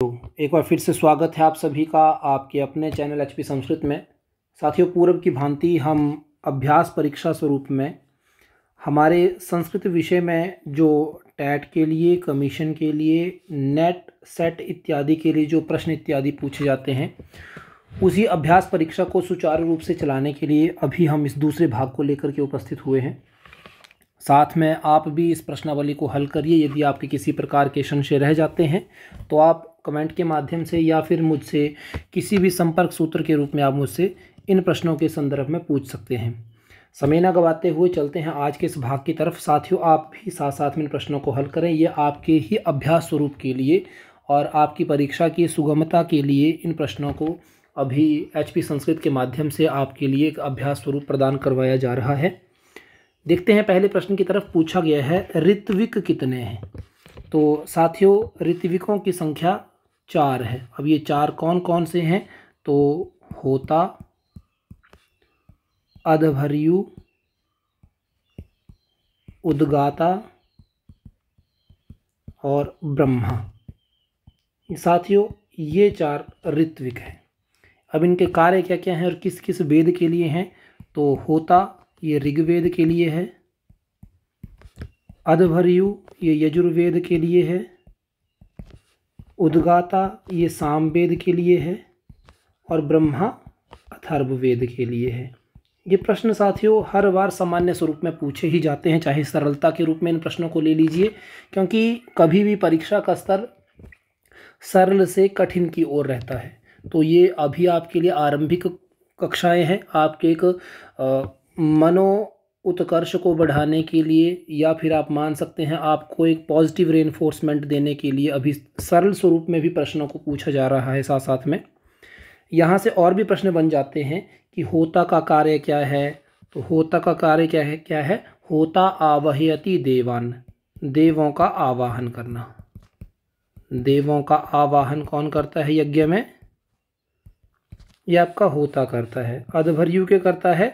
तो एक बार फिर से स्वागत है आप सभी का आपके अपने चैनल एच पी संस्कृत में साथियों पूर्व की भांति हम अभ्यास परीक्षा स्वरूप में हमारे संस्कृत विषय में जो टैट के लिए कमीशन के लिए नेट सेट इत्यादि के लिए जो प्रश्न इत्यादि पूछे जाते हैं उसी अभ्यास परीक्षा को सुचारू रूप से चलाने के लिए अभी हम इस दूसरे भाग को लेकर के उपस्थित हुए हैं साथ में आप भी इस प्रश्नावली को हल करिए यदि आपके किसी प्रकार के संशय रह जाते हैं तो आप कमेंट के माध्यम से या फिर मुझसे किसी भी संपर्क सूत्र के रूप में आप मुझसे इन प्रश्नों के संदर्भ में पूछ सकते हैं समय न गवाते हुए चलते हैं आज के इस भाग की तरफ साथियों आप भी साथ साथ में इन प्रश्नों को हल करें ये आपके ही अभ्यास स्वरूप के लिए और आपकी परीक्षा की सुगमता के लिए इन प्रश्नों को अभी एच संस्कृत के माध्यम से आपके लिए एक अभ्यास स्वरूप प्रदान करवाया जा रहा है देखते हैं पहले प्रश्न की तरफ पूछा गया है ऋत्विक कितने हैं तो साथियों ऋत्विकों की संख्या चार है अब ये चार कौन कौन से हैं तो होता अधभरयु उद्गाता और ब्रह्मा साथियों ये चार ऋत्विक हैं अब इनके कार्य क्या क्या हैं और किस किस वेद के लिए हैं तो होता ये ऋग्वेद के लिए है अधभरियु ये यजुर्वेद के लिए है उद्गाता ये सामवेद के लिए है और ब्रह्मा अथर्ववेद के लिए है ये प्रश्न साथियों हर बार सामान्य स्वरूप में पूछे ही जाते हैं चाहे सरलता के रूप में इन प्रश्नों को ले लीजिए क्योंकि कभी भी परीक्षा का स्तर सरल से कठिन की ओर रहता है तो ये अभी आपके लिए आरंभिक कक्षाएं हैं आपके एक मनो उत्कर्ष को बढ़ाने के लिए या फिर आप मान सकते हैं आपको एक पॉजिटिव रेनफोर्समेंट देने के लिए अभी सरल स्वरूप में भी प्रश्नों को पूछा जा रहा है साथ साथ में यहाँ से और भी प्रश्न बन जाते हैं कि होता का कार्य क्या है तो होता का कार्य क्या है क्या है होता आवहयति देवान देवों का आवाहन करना देवों का आवाहन कौन करता है यज्ञ में यह आपका होता करता है अधभर्यु के करता है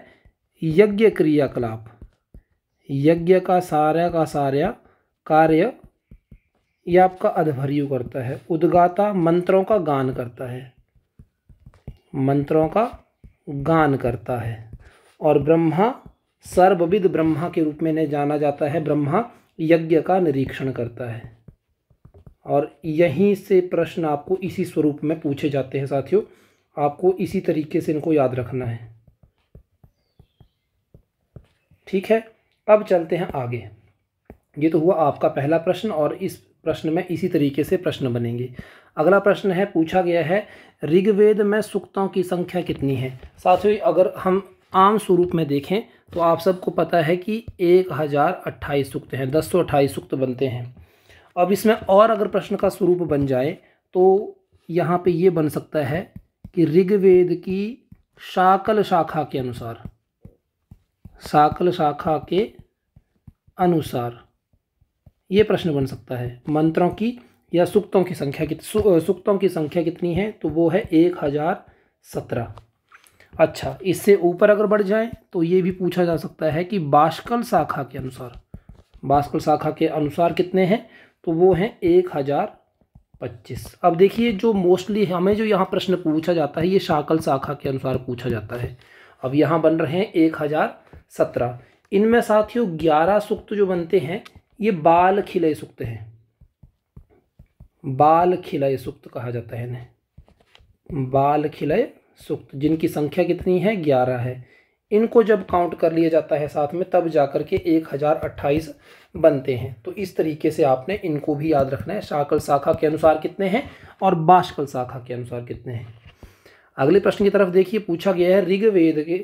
यज्ञ क्रियाकलाप यज्ञ का सारा का सारा कार्य यह आपका अधभरियु करता है उद्गाता मंत्रों का गान करता है मंत्रों का गान करता है और ब्रह्मा सर्वविद ब्रह्मा के रूप में ने जाना जाता है ब्रह्मा यज्ञ का निरीक्षण करता है और यहीं से प्रश्न आपको इसी स्वरूप में पूछे जाते हैं साथियों आपको इसी तरीके से इनको याद रखना है ठीक है अब चलते हैं आगे ये तो हुआ आपका पहला प्रश्न और इस प्रश्न में इसी तरीके से प्रश्न बनेंगे अगला प्रश्न है पूछा गया है ऋग्वेद में सूक्तों की संख्या कितनी है साथ ही अगर हम आम स्वरूप में देखें तो आप सबको पता है कि एक हज़ार अट्ठाईस सूक्त हैं दस सौ अट्ठाईस सूक्त बनते हैं अब इसमें और अगर प्रश्न का स्वरूप बन जाए तो यहाँ पे ये बन सकता है कि ऋग्वेद की शाकल शाखा के अनुसार साकल शाखा के अनुसार ये प्रश्न बन सकता है मंत्रों की या सुक्तों की संख्या कित सुक्तों की संख्या कितनी है तो वो है एक हज़ार सत्रह अच्छा इससे ऊपर अगर बढ़ जाए तो ये भी पूछा जा सकता है कि बाष्कल शाखा के अनुसार बाष्कल शाखा के अनुसार कितने हैं तो वो हैं एक हज़ार पच्चीस अब देखिए जो मोस्टली हमें जो यहाँ प्रश्न पूछा जाता है ये शाकल शाखा के अनुसार पूछा जाता है अब यहाँ बन रहे हैं एक हज़ार सत्रह इनमें साथियों ग्यारह सुक्त जो बनते हैं ये बाल खिलय सुक्त हैं बाल खिलय सुक्त कहा जाता है इन्हें बाल खिलय सुक्त जिनकी संख्या कितनी है ग्यारह है इनको जब काउंट कर लिया जाता है साथ में तब जाकर के एक हज़ार अट्ठाईस बनते हैं तो इस तरीके से आपने इनको भी याद रखना है शाकल शाखा के अनुसार कितने हैं और बाष्कल शाखा के अनुसार कितने हैं अगले प्रश्न की तरफ देखिए पूछा गया है ऋग्वेद के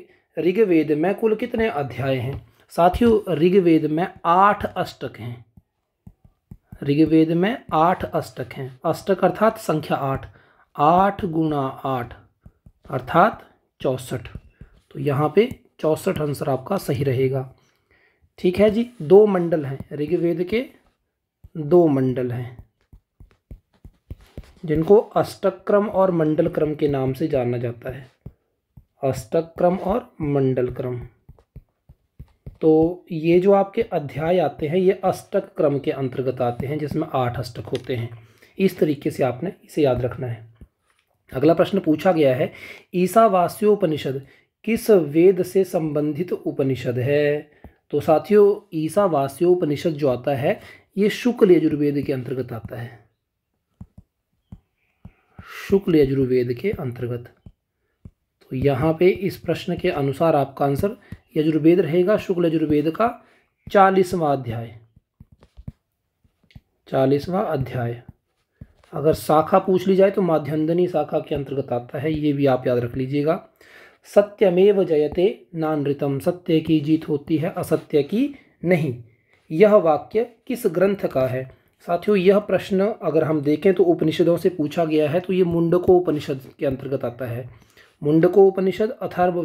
ऋग्वेद में कुल कितने अध्याय हैं साथियों ऋग्वेद में आठ अष्टक हैं ऋग्वेद में आठ अष्टक हैं अष्टक अर्थात संख्या आठ आठ गुणा आठ अर्थात चौसठ तो यहाँ पे चौसठ आंसर आपका सही रहेगा ठीक है जी दो मंडल हैं ऋग्वेद के दो मंडल हैं जिनको अष्टक क्रम और मंडल क्रम के नाम से जाना जाता है अष्टक क्रम और मंडल क्रम तो ये जो आपके अध्याय आते हैं ये अष्टक क्रम के अंतर्गत आते हैं जिसमें आठ अष्टक होते हैं इस तरीके से आपने इसे याद रखना है अगला प्रश्न पूछा गया है ईसावास्योपनिषद किस वेद से संबंधित उपनिषद है तो साथियों ईसावास्योपनिषद जो आता है ये शुक्ल यजुर्वेद के अंतर्गत आता है शुक्ल यजुर्वेद के अंतर्गत तो यहाँ पे इस प्रश्न के अनुसार आपका आंसर यजुर्वेद रहेगा शुक्ल यजुर्वेद का चालीसवा अध्याय चालीसवा अध्याय अगर शाखा पूछ ली जाए तो माध्यंदनी शाखा के अंतर्गत आता है ये भी आप याद रख लीजिएगा सत्यमेव जयते नानृतम सत्य की जीत होती है असत्य की नहीं यह वाक्य किस ग्रंथ का है साथियों यह प्रश्न अगर हम देखें तो उपनिषदों से पूछा गया है तो ये मुंडको उपनिषद के अंतर्गत आता है मुंडकोपनिषद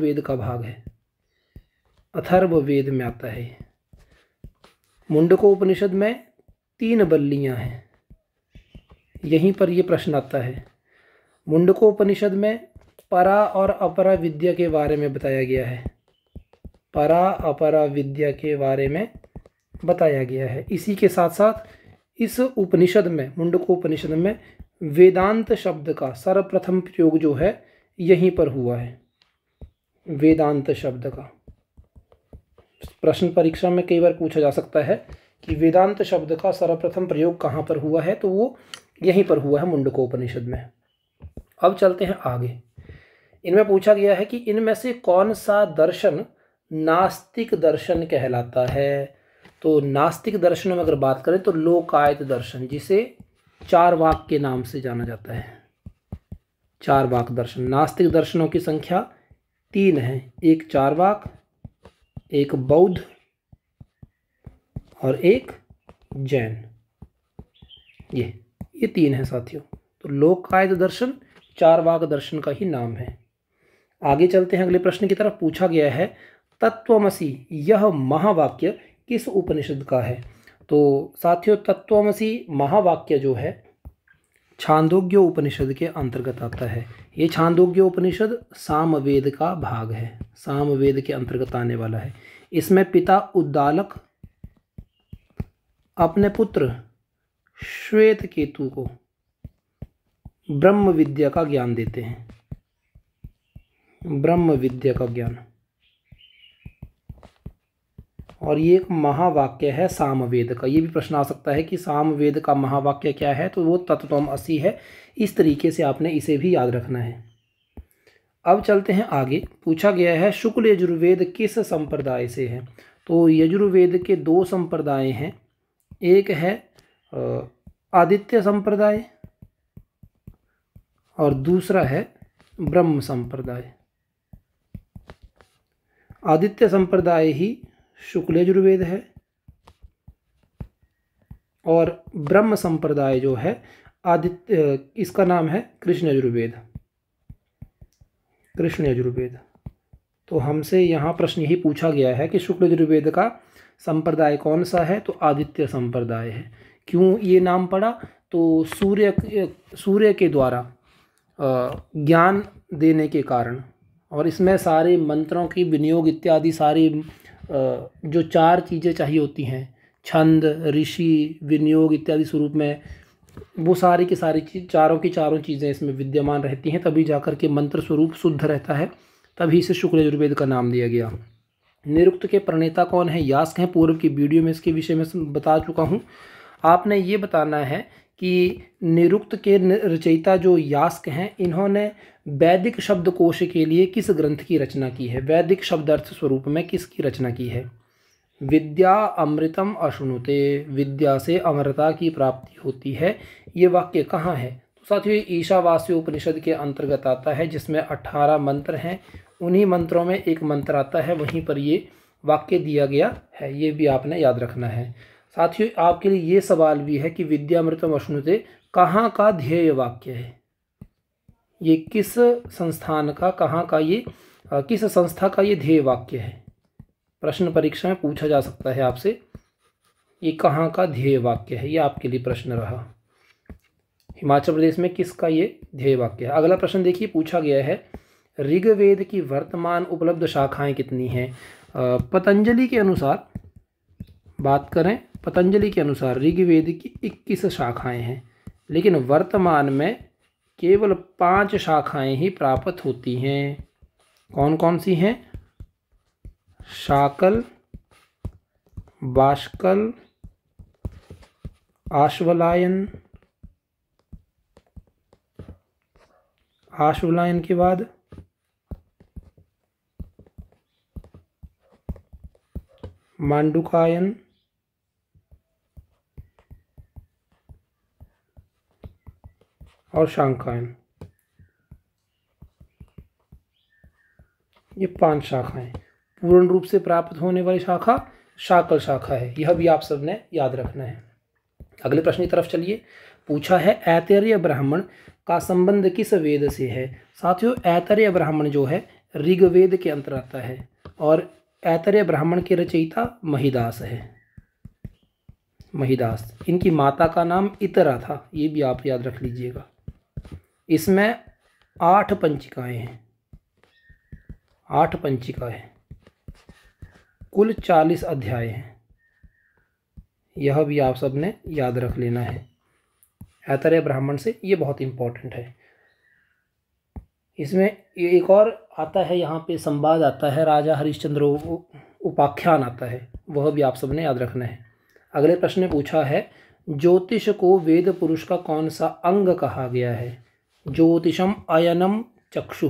वेद का भाग है अथर्व वेद में आता है मुंडकोपनिषद में तीन बल्लियां हैं यहीं पर यह प्रश्न आता है मुंडकोपनिषद में परा और अपरा विद्या के बारे में बताया गया है परा अपरा विद्या के बारे में बताया गया है इसी के साथ साथ इस उपनिषद में मुंडकोपनिषद में वेदांत शब्द का सर्वप्रथम प्रयोग जो है यहीं पर हुआ है वेदांत शब्द का प्रश्न परीक्षा में कई बार पूछा जा सकता है कि वेदांत शब्द का सर्वप्रथम प्रयोग कहाँ पर हुआ है तो वो यहीं पर हुआ है मुंडकोपनिषद में अब चलते हैं आगे इनमें पूछा गया है कि इनमें से कौन सा दर्शन नास्तिक दर्शन कहलाता है तो नास्तिक दर्शन में अगर बात करें तो लोकायत दर्शन जिसे चार वाक के नाम से जाना जाता है चार वाक दर्शन नास्तिक दर्शनों की संख्या तीन है एक चार वाक एक बौद्ध और एक जैन ये ये तीन है साथियों तो लोक कायद दर्शन चार वाक दर्शन का ही नाम है आगे चलते हैं अगले प्रश्न की तरफ पूछा गया है तत्वमसी यह महावाक्य किस उपनिषद का है तो साथियों तत्वमसी महावाक्य जो है छांदोग्य उपनिषद के अंतर्गत आता है ये छांदोग्य उपनिषद सामवेद का भाग है सामवेद के अंतर्गत आने वाला है इसमें पिता उद्दालक अपने पुत्र श्वेत केतु को ब्रह्म विद्या का ज्ञान देते हैं ब्रह्म विद्या का ज्ञान और ये एक महावाक्य है सामवेद का ये भी प्रश्न आ सकता है कि सामवेद का महावाक्य क्या है तो वो तत्वम असी है इस तरीके से आपने इसे भी याद रखना है अब चलते हैं आगे पूछा गया है शुक्ल यजुर्वेद किस संप्रदाय से है तो यजुर्वेद के दो संप्रदाय हैं एक है आदित्य संप्रदाय और दूसरा है ब्रह्म संप्रदाय आदित्य संप्रदाय ही शुक्ल यजुर्वेद है और ब्रह्म संप्रदाय जो है आदित्य इसका नाम है कृष्ण यजुर्वेद कृष्ण यजुर्वेद तो हमसे यहाँ प्रश्न यही पूछा गया है कि शुक्ल यजुर्वेद का संप्रदाय कौन सा है तो आदित्य संप्रदाय है क्यों ये नाम पड़ा तो सूर्य सूर्य के द्वारा ज्ञान देने के कारण और इसमें सारे मंत्रों की विनियोग इत्यादि सारी जो चार चीज़ें चाहिए होती हैं छंद ऋषि विनियोग इत्यादि स्वरूप में वो सारी की सारी चीज चारों की चारों चीज़ें इसमें विद्यमान रहती हैं तभी जाकर के मंत्र स्वरूप शुद्ध रहता है तभी इसे शुक्ल यजुर्वेद का नाम दिया गया निरुक्त के प्रणेता कौन है यास्क हैं पूर्व की वीडियो में इसके विषय में बता चुका हूँ आपने ये बताना है कि निरुक्त के रचयिता जो यास्क हैं इन्होंने वैदिक शब्दकोश के लिए किस ग्रंथ की रचना की है वैदिक शब्दार्थ स्वरूप में किसकी रचना की है विद्या अमृतम अशुनुते विद्या से अमृता की प्राप्ति होती है ये वाक्य कहाँ है तो साथियों ईशावासी उपनिषद के अंतर्गत आता है जिसमें अट्ठारह मंत्र हैं उन्हीं मंत्रों में एक मंत्र आता है वहीं पर ये वाक्य दिया गया है ये भी आपने याद रखना है साथियों आपके लिए ये सवाल भी है कि विद्यामृतम अश्नुते कहाँ का ध्येय वाक्य है ये किस संस्थान का कहाँ का ये किस संस्था का ये ध्येय वाक्य है प्रश्न परीक्षा में पूछा जा सकता है आपसे ये कहाँ का ध्येय वाक्य है ये आपके लिए प्रश्न रहा हिमाचल प्रदेश में किसका ये ध्येय वाक्य है अगला प्रश्न देखिए पूछा गया है ऋग्वेद की वर्तमान उपलब्ध शाखाएं कितनी हैं पतंजलि के अनुसार बात करें पतंजलि के अनुसार ऋग्वेद की इक्कीस शाखाएं हैं लेकिन वर्तमान में केवल पांच शाखाएं ही प्राप्त होती हैं कौन कौन सी हैं शाकल बाष्कल आश्वलायन आश्वलायन के बाद मांडुकायन और शाखाएं ये पांच शाखाएं पूर्ण रूप से प्राप्त होने वाली शाखा शाकल शाखा है यह भी आप सबने याद रखना है अगले प्रश्न की तरफ चलिए पूछा है ऐतर्य ब्राह्मण का संबंध किस वेद से है साथियों ऐतर्य ब्राह्मण जो है ऋग्वेद के अंतर आता है और ऐतर्य ब्राह्मण के रचयिता महिदास है महिदास इनकी माता का नाम इतरा था ये भी आप याद रख लीजिएगा इसमें आठ पंचिकाएं हैं आठ पंचिकाएं कुल चालीस अध्याय हैं यह भी आप सबने याद रख लेना है ऐतरे ब्राह्मण से ये बहुत इम्पोर्टेंट है इसमें एक और आता है यहाँ पे संवाद आता है राजा हरिश्चंद्र उपाख्यान आता है वह भी आप सबने याद रखना है अगले प्रश्न पूछा है ज्योतिष को वेद पुरुष का कौन सा अंग कहा गया है ज्योतिषम अयनम चक्षु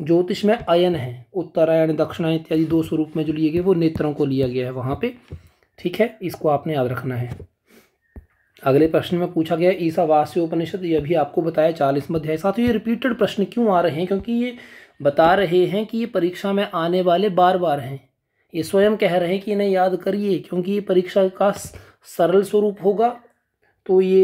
ज्योतिष में अयन है उत्तरायण दक्षिणायन इत्यादि दो स्वरूप में जो लिए गए वो नेत्रों को लिया गया है वहाँ पे ठीक है इसको आपने याद रखना है अगले प्रश्न में पूछा गया ईसा वास्य उपनिषद ये भी आपको बताया चालीसवा अध्याय ही ये रिपीटेड प्रश्न क्यों आ रहे हैं क्योंकि ये बता रहे हैं कि ये परीक्षा में आने वाले बार बार हैं ये स्वयं कह रहे हैं कि इन्हें याद करिए क्योंकि ये परीक्षा का सरल स्वरूप होगा तो ये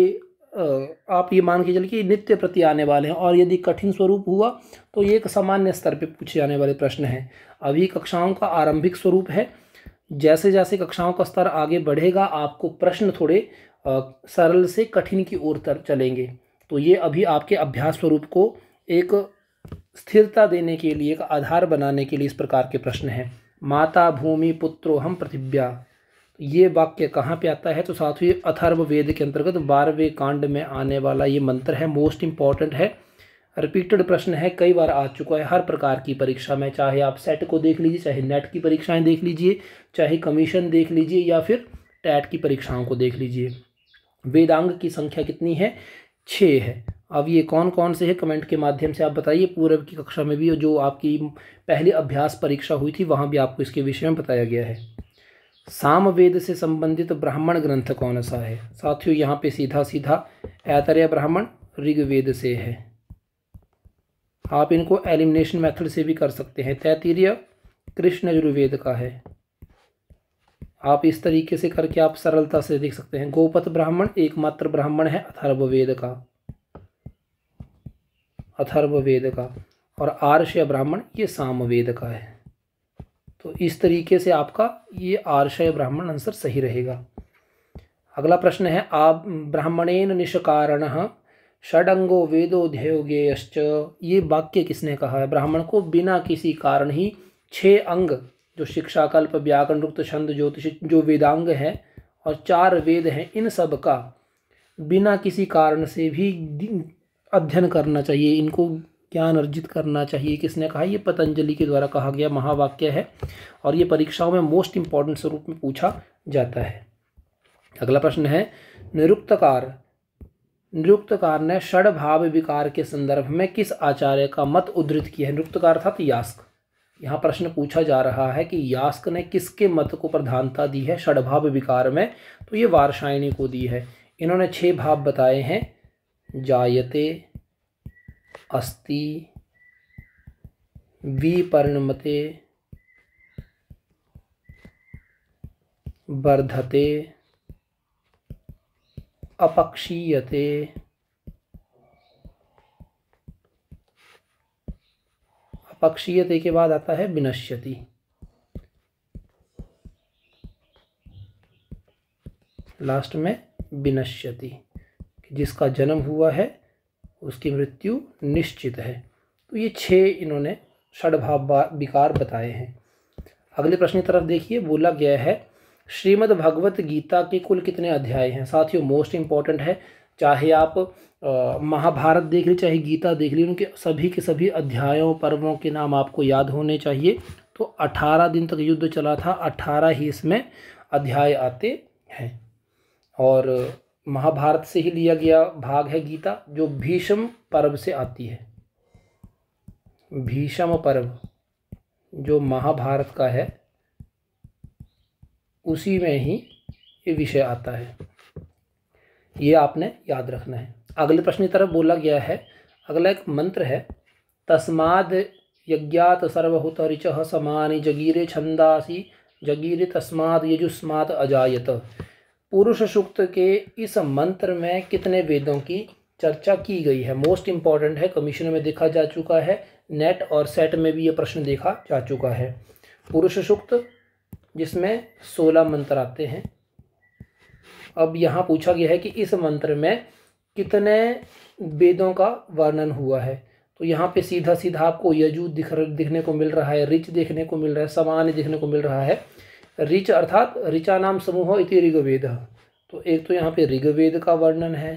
आप ये मान के चलिए कि नित्य प्रति आने वाले हैं और यदि कठिन स्वरूप हुआ तो ये एक सामान्य स्तर पे पूछे जाने वाले प्रश्न हैं अभी कक्षाओं का आरंभिक स्वरूप है जैसे जैसे कक्षाओं का स्तर आगे बढ़ेगा आपको प्रश्न थोड़े सरल से कठिन की ओर तर चलेंगे तो ये अभी आपके अभ्यास स्वरूप को एक स्थिरता देने के लिए एक आधार बनाने के लिए इस प्रकार के प्रश्न हैं माता भूमि पुत्रो हम पृथिव्या ये वाक्य कहाँ पे आता है तो साथ ही अथर्व वेद के अंतर्गत बारहवें कांड में आने वाला ये मंत्र है मोस्ट इम्पॉर्टेंट है रिपीटेड प्रश्न है कई बार आ चुका है हर प्रकार की परीक्षा में चाहे आप सेट को देख लीजिए चाहे नेट की परीक्षाएं देख लीजिए चाहे कमीशन देख लीजिए या फिर टैट की परीक्षाओं को देख लीजिए वेदांग की संख्या कितनी है छः है अब ये कौन कौन से है कमेंट के माध्यम से आप बताइए पूर्व की कक्षा में भी जो आपकी पहली अभ्यास परीक्षा हुई थी वहाँ भी आपको इसके विषय में बताया गया है सामवेद से संबंधित ब्राह्मण ग्रंथ कौन सा है साथियों यहाँ पे सीधा सीधा ऐतर्य ब्राह्मण ऋग्वेद से है आप इनको एलिमिनेशन मेथड से भी कर सकते हैं तैतीय कृष्ण यजुर्वेद का है आप इस तरीके से करके आप सरलता से देख सकते हैं गोपत ब्राह्मण एकमात्र ब्राह्मण है अथर्ववेद का अथर्ववेद का और आर्ष्य ब्राह्मण ये सामवेद का है तो इस तरीके से आपका ये आर्षय ब्राह्मण आंसर सही रहेगा अगला प्रश्न है आ ब्राह्मणेन निष्कारण षडंगो वेदोध्यो ये वाक्य किसने कहा है ब्राह्मण को बिना किसी कारण ही छः अंग जो शिक्षा कल्प व्याकरण रुक्त छंद ज्योतिष जो वेदांग है और चार वेद हैं इन सब का बिना किसी कारण से भी अध्ययन करना चाहिए इनको ज्ञान अर्जित करना चाहिए किसने कहा ये पतंजलि के द्वारा कहा गया महावाक्य है और ये परीक्षाओं में मोस्ट इंपॉर्टेंट स्वरूप में पूछा जाता है अगला प्रश्न है निरुक्तकार निरुक्तकार ने षड भाव विकार के संदर्भ में किस आचार्य का मत उद्धृत किया है निरुक्तकार था यास्क यहाँ प्रश्न पूछा जा रहा है कि यास्क ने किसके मत को प्रधानता दी है षडभाव विकार में तो ये वारसायणी को दी है इन्होंने छः भाव बताए हैं जायते अस्ति विपरिणमते वर्धते अपक्षीयते अपक्षीयते के बाद आता है विनश्यति लास्ट में विनश्यति जिसका जन्म हुआ है उसकी मृत्यु निश्चित है तो ये छः इन्होंने षडभाव विकार बताए हैं अगले प्रश्न की तरफ देखिए बोला गया है श्रीमद् भगवत गीता के कुल कितने अध्याय हैं साथियों मोस्ट इम्पॉर्टेंट है चाहे आप महाभारत देख लें चाहे गीता देख लें उनके सभी के सभी अध्यायों पर्वों के नाम आपको याद होने चाहिए तो 18 दिन तक युद्ध चला था 18 ही इसमें अध्याय आते हैं और महाभारत से ही लिया गया भाग है गीता जो भीषम पर्व से आती है भीषम पर्व जो महाभारत का है उसी में ही ये विषय आता है ये आपने याद रखना है अगले प्रश्न की तरफ बोला गया है अगला एक मंत्र है तस्माद यज्ञात सर्वहुत ऋच समानी जगीरे छंदासी जगीरे तस्माद यजुस्मात अजायत पुरुष सूक्त के इस मंत्र में कितने वेदों की चर्चा की गई है मोस्ट इम्पॉर्टेंट है कमीशन में देखा जा चुका है नेट और सेट में भी ये प्रश्न देखा जा चुका है पुरुष सूक्त जिसमें सोलह मंत्र आते हैं अब यहाँ पूछा गया है कि इस मंत्र में कितने वेदों का वर्णन हुआ है तो यहाँ पे सीधा सीधा आपको यजू दिख दिखने को मिल रहा है रिच देखने को मिल रहा है समान देखने को मिल रहा है ऋच अर्थात ऋचा नाम समूह इति ऋग्वेद तो एक तो यहाँ पे ऋग्वेद का वर्णन है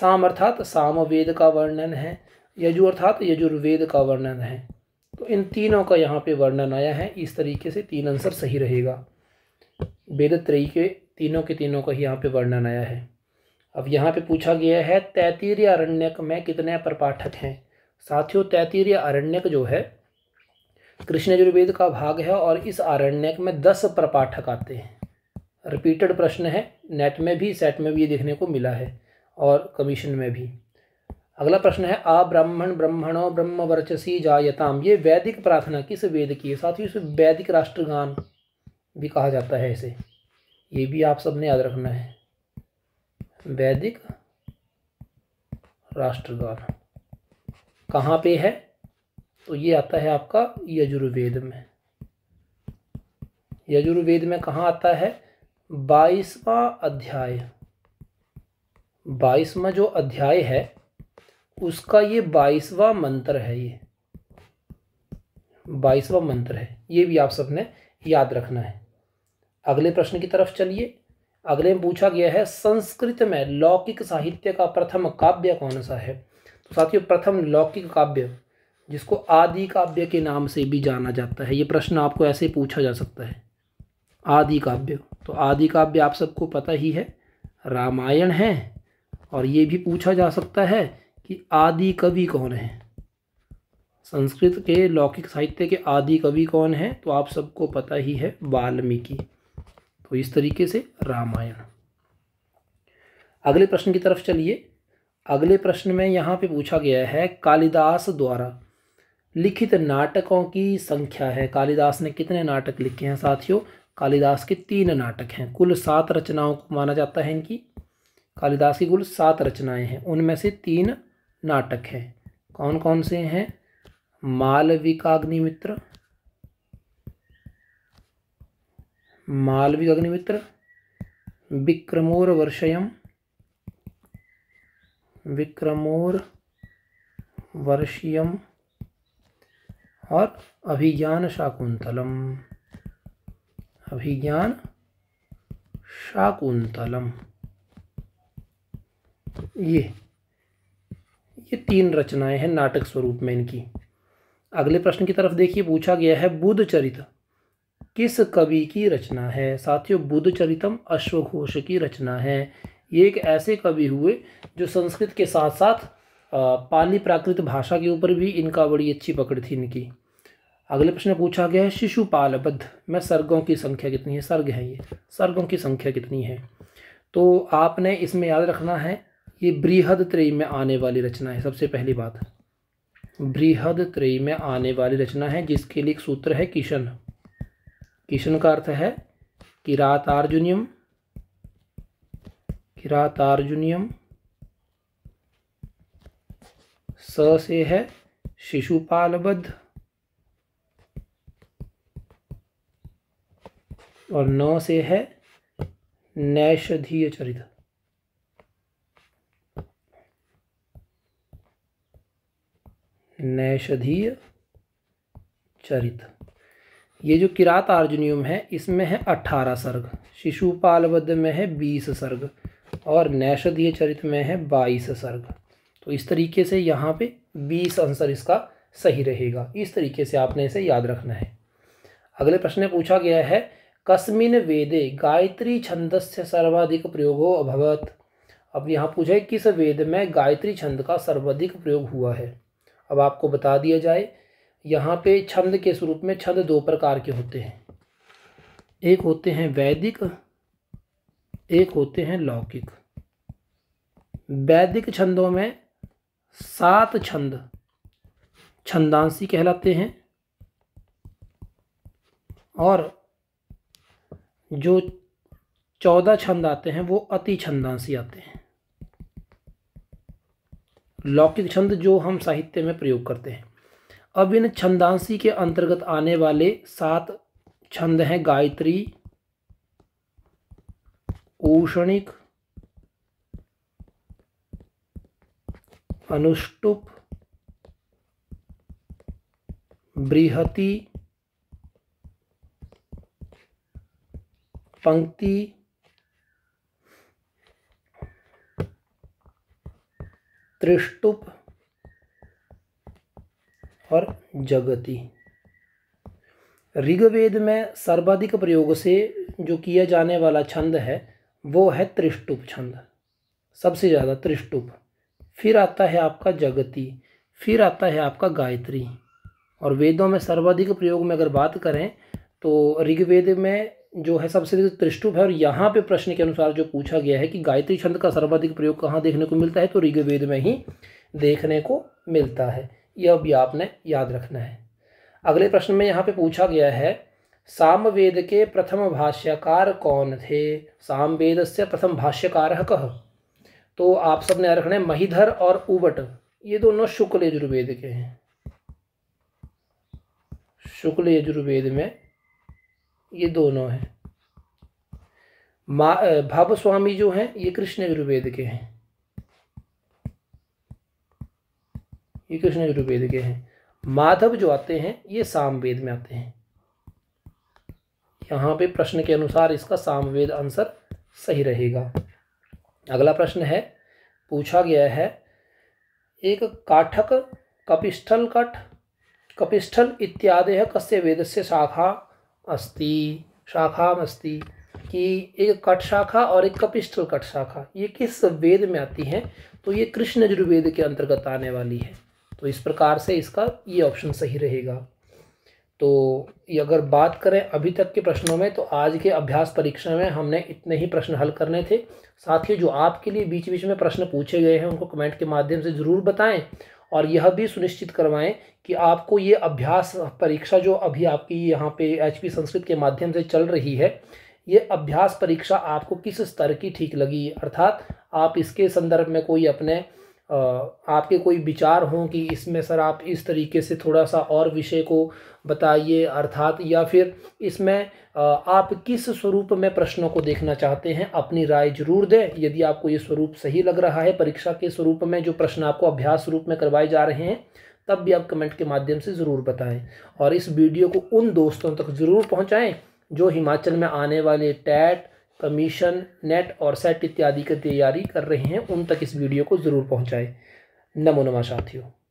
साम अर्थात सामवेद का वर्णन है यजु अर्थात यजुर्वेद का वर्णन है तो इन तीनों का यहाँ पे वर्णन आया है इस तरीके से तीन आंसर सही रहेगा वेद त्रयी के तीनों के तीनों का ही यहाँ पे वर्णन आया है अब यहाँ पे पूछा गया है तैतीर्य अरण्यक में कितने प्रपाठक हैं साथियों तैतीर्य अरण्यक जो है कृष्ण यजुर्वेद का भाग है और इस आरण्यक में दस प्रपाठक आते हैं रिपीटेड प्रश्न है नेट में भी सेट में भी ये देखने को मिला है और कमीशन में भी अगला प्रश्न है आ ब्राह्मण ब्रह्मणो ब्रह्म वर्चसी जायताम ये वैदिक प्रार्थना किस वेद की है साथ ही इसे वैदिक राष्ट्रगान भी कहा जाता है इसे ये भी आप सबने याद रखना है वैदिक राष्ट्रगान कहाँ पे है तो ये आता है आपका यजुर्वेद में यजुर्वेद में कहाँ आता है बाईसवा अध्याय बाईसवा जो अध्याय है उसका ये बाईसवा मंत्र है ये बाईसवा मंत्र है ये भी आप सबने याद रखना है अगले प्रश्न की तरफ चलिए अगले में पूछा गया है संस्कृत में लौकिक साहित्य का प्रथम काव्य कौन सा है तो साथियों प्रथम लौकिक काव्य जिसको आदि काव्य के नाम से भी जाना जाता है ये प्रश्न आपको ऐसे पूछा जा सकता है आदि काव्य तो आदि काव्य आप सबको पता ही है रामायण है और ये भी पूछा जा सकता है कि आदि कवि कौन है संस्कृत के लौकिक साहित्य के आदि कवि कौन है तो आप सबको पता ही है वाल्मीकि तो इस तरीके से रामायण अगले प्रश्न की तरफ चलिए अगले प्रश्न में यहाँ पे पूछा गया है कालिदास द्वारा लिखित नाटकों की संख्या है कालिदास ने कितने नाटक लिखे हैं साथियों कालिदास के तीन नाटक हैं कुल सात रचनाओं को माना जाता है इनकी कालिदास की कुल सात रचनाएं हैं उनमें से तीन नाटक हैं कौन कौन से हैं मालविकाग्निमित्र मालविक अग्निमित्र विक्रमोर वर्षयम विक्रमोर वर्षयम और अभिज्ञान शाकुंतलम अभिज्ञान शाकुंतलम ये ये तीन रचनाएं हैं नाटक स्वरूप में इनकी अगले प्रश्न की तरफ देखिए पूछा गया है बुद्ध चरित किस कवि की रचना है साथियों बुद्ध चरितम अश्वघोष की रचना है ये एक ऐसे कवि हुए जो संस्कृत के साथ साथ पाली प्राकृत भाषा के ऊपर भी इनका बड़ी अच्छी पकड़ थी इनकी अगले प्रश्न पूछा गया है शिशुपालबद्ध में सर्गों की संख्या कितनी है सर्ग है ये सर्गों की संख्या कितनी है तो आपने इसमें याद रखना है ये बृहद त्रयी में आने वाली रचना है सबसे पहली बात बृहद त्रयी में आने वाली रचना है जिसके लिए एक सूत्र है किशन किशन का अर्थ है किरात किरात किरातार्जुनियम स से है शिशुपालबद्ध और नौ से है नैषधीय चरित्र नैषधीय चरित ये जो किरात आर्जुनियम है इसमें है अठारह सर्ग शिशुपालबद्ध में है बीस सर्ग और नैषधीय चरित में है बाईस सर्ग तो इस तरीके से यहाँ पे बीस आंसर इसका सही रहेगा इस तरीके से आपने इसे याद रखना है अगले प्रश्न पूछा गया है कस्मिन वेदे गायत्री छंद से सर्वाधिक प्रयोगो अभवत अब यहाँ पूछे किस वेद में गायत्री छंद का सर्वाधिक प्रयोग हुआ है अब आपको बता दिया जाए यहाँ पे छंद के स्वरूप में छंद दो प्रकार के होते हैं एक होते हैं वैदिक एक होते हैं लौकिक वैदिक छंदों में सात छंद छंदांसी कहलाते हैं और जो चौदह छंद आते हैं वो अति छंदांशी आते हैं लौकिक छंद जो हम साहित्य में प्रयोग करते हैं अब इन छंदांशी के अंतर्गत आने वाले सात छंद हैं गायत्री ऊषणिक अनुष्टुप बृहति पंक्ति त्रिष्टुप और जगति ऋग्वेद में सर्वाधिक प्रयोग से जो किया जाने वाला छंद है वो है त्रिष्टुप छंद सबसे ज़्यादा त्रिष्टुप फिर आता है आपका जगति फिर आता है आपका गायत्री और वेदों में सर्वाधिक प्रयोग में अगर बात करें तो ऋग्वेद में जो है सबसे अधिक त्रिष्टुप है और यहाँ पे प्रश्न के अनुसार जो पूछा गया है कि गायत्री छंद का सर्वाधिक प्रयोग कहाँ देखने को मिलता है तो ऋग्वेद में ही देखने को मिलता है यह भी आपने याद रखना है अगले प्रश्न में यहाँ पे पूछा गया है सामवेद के प्रथम भाष्यकार कौन थे सामवेद से प्रथम भाष्यकार कह तो आप सब ने रखना है महीधर और उबट ये दोनों शुक्ल यजुर्वेद के हैं शुक्ल यजुर्वेद में ये दोनों हैं भाव स्वामी जो हैं ये कृष्ण गुरुवेद के हैं ये कृष्ण गुरुवेद के हैं माधव जो आते हैं ये सामवेद में आते हैं यहां पे प्रश्न के अनुसार इसका सामवेद आंसर सही रहेगा अगला प्रश्न है पूछा गया है एक काठक कपिष्ठल कठ कपिष्ठल इत्यादि है कस्य वेद से शाखा अस्ति शाखामस्ति कि एक कट शाखा और एक कपिष्ठल कट शाखा ये किस वेद में आती है तो ये कृष्ण यजुर्वेद के अंतर्गत आने वाली है तो इस प्रकार से इसका ये ऑप्शन सही रहेगा तो ये अगर बात करें अभी तक के प्रश्नों में तो आज के अभ्यास परीक्षा में हमने इतने ही प्रश्न हल करने थे साथ ही जो आपके लिए बीच बीच में प्रश्न पूछे गए हैं उनको कमेंट के माध्यम से ज़रूर बताएं और यह भी सुनिश्चित करवाएं कि आपको ये अभ्यास परीक्षा जो अभी आपकी यहाँ पे एच संस्कृत के माध्यम से चल रही है ये अभ्यास परीक्षा आपको किस स्तर की ठीक लगी अर्थात आप इसके संदर्भ में कोई अपने आपके कोई विचार हों कि इसमें सर आप इस तरीके से थोड़ा सा और विषय को बताइए अर्थात या फिर इसमें आप किस स्वरूप में प्रश्नों को देखना चाहते हैं अपनी राय जरूर दें यदि आपको ये स्वरूप सही लग रहा है परीक्षा के स्वरूप में जो प्रश्न आपको अभ्यास रूप में करवाए जा रहे हैं तब भी आप कमेंट के माध्यम से ज़रूर बताएँ और इस वीडियो को उन दोस्तों तक ज़रूर पहुँचाएँ जो हिमाचल में आने वाले टैट कमीशन नेट और सेट इत्यादि की तैयारी कर रहे हैं उन तक इस वीडियो को ज़रूर पहुँचाएँ नमो नमा साथियों